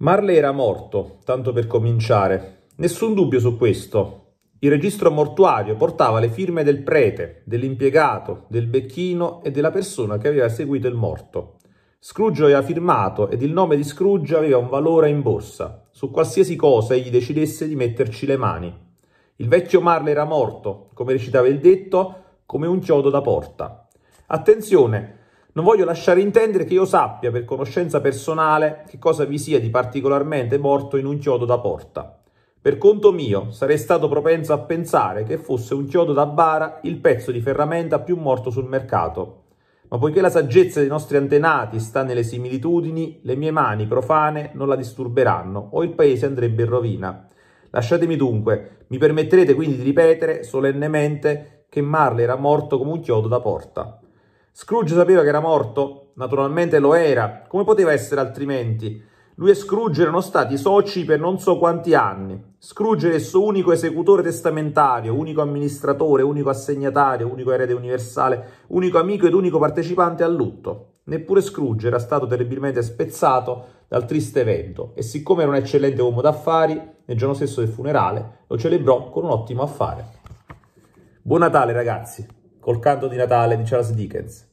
Marley era morto, tanto per cominciare. Nessun dubbio su questo. Il registro mortuario portava le firme del prete, dell'impiegato, del becchino e della persona che aveva seguito il morto. Scrooge aveva firmato ed il nome di Scrooge aveva un valore in borsa, su qualsiasi cosa egli decidesse di metterci le mani. Il vecchio Marley era morto, come recitava il detto, come un chiodo da porta. Attenzione, non voglio lasciare intendere che io sappia per conoscenza personale che cosa vi sia di particolarmente morto in un chiodo da porta. Per conto mio sarei stato propenso a pensare che fosse un chiodo da bara il pezzo di ferramenta più morto sul mercato. Ma poiché la saggezza dei nostri antenati sta nelle similitudini, le mie mani profane non la disturberanno o il paese andrebbe in rovina. Lasciatemi dunque, mi permetterete quindi di ripetere solennemente che Marley era morto come un chiodo da porta. Scrooge sapeva che era morto? Naturalmente lo era, come poteva essere altrimenti? Lui e Scrooge erano stati soci per non so quanti anni. Scrooge era il suo unico esecutore testamentario, unico amministratore, unico assegnatario, unico erede universale, unico amico ed unico partecipante al lutto. Neppure Scrooge era stato terribilmente spezzato dal triste evento e siccome era un eccellente uomo d'affari, nel giorno stesso del funerale lo celebrò con un ottimo affare. Buon Natale ragazzi, col canto di Natale di Charles Dickens.